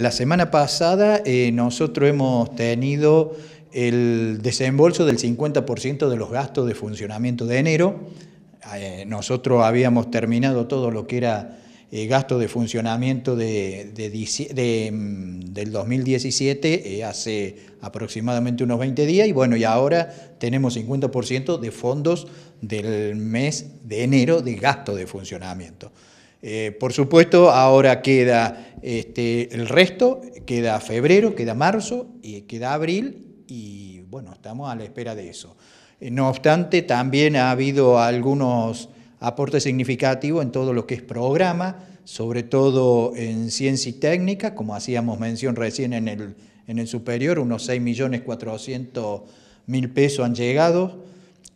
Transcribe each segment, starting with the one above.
La semana pasada eh, nosotros hemos tenido el desembolso del 50% de los gastos de funcionamiento de enero. Eh, nosotros habíamos terminado todo lo que era eh, gasto de funcionamiento de, mm, del 2017 hace aproximadamente unos 20 días y bueno, y ahora tenemos 50% de fondos del mes de enero de gasto de funcionamiento. por supuesto, ahora queda este, el resto queda febrero, queda marzo, y queda abril y bueno, estamos a la espera de eso. Eh, no obstante, también ha habido algunos aportes significativos en todo lo que es programa, sobre todo en ciencia y técnica, como hacíamos mención recién en el, en el superior, unos 6.400.000 pesos han llegado,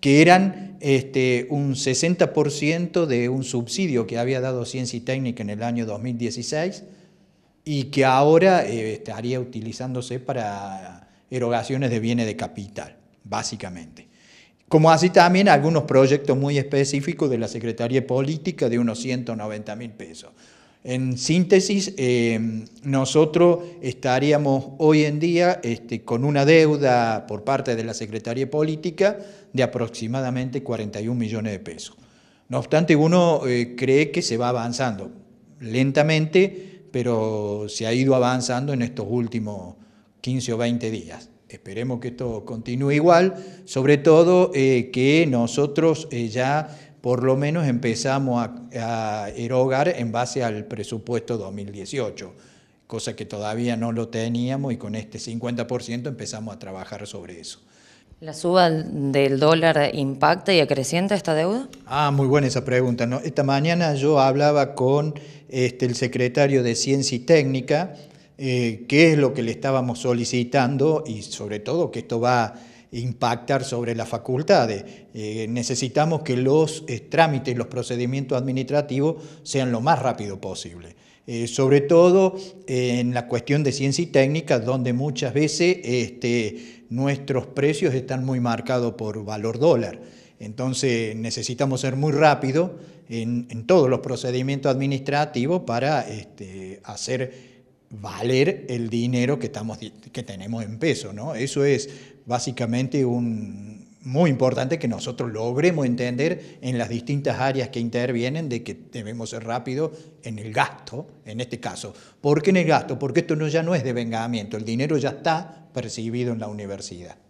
que eran este, un 60% de un subsidio que había dado ciencia y técnica en el año 2016 y que ahora eh, estaría utilizándose para erogaciones de bienes de capital, básicamente. Como así también algunos proyectos muy específicos de la Secretaría Política de unos 190 mil pesos. En síntesis, eh, nosotros estaríamos hoy en día este, con una deuda por parte de la Secretaría Política de aproximadamente 41 millones de pesos. No obstante, uno eh, cree que se va avanzando lentamente, pero se ha ido avanzando en estos últimos 15 o 20 días. Esperemos que esto continúe igual, sobre todo eh, que nosotros eh, ya por lo menos empezamos a, a, erogar en base al presupuesto 2018, cosa que todavía no lo teníamos y con este 50% empezamos a trabajar sobre eso. ¿La suba del dólar impacta y acrecienta esta deuda? Ah, muy buena esa pregunta. Esta mañana yo hablaba con este, el secretario de Ciencia y Técnica, eh, qué es lo que le estábamos solicitando y sobre todo que esto va a impactar sobre las facultades. Eh, necesitamos que los eh, trámites, los procedimientos administrativos sean lo más rápido posible. sobre todo en la cuestión de ciencia y técnica, donde muchas veces este, nuestros precios están muy marcados por valor dólar. Entonces necesitamos ser muy rápido en, todos los procedimientos administrativos para este, hacer valer el dinero que, estamos, que tenemos en peso. ¿no? Eso es básicamente un, muy importante que nosotros logremos entender en las distintas áreas que intervienen de que debemos ser rápidos en el gasto, en este caso. ¿Por qué en el gasto? Porque esto no, ya no es de vengamiento, el dinero ya está percibido en la universidad.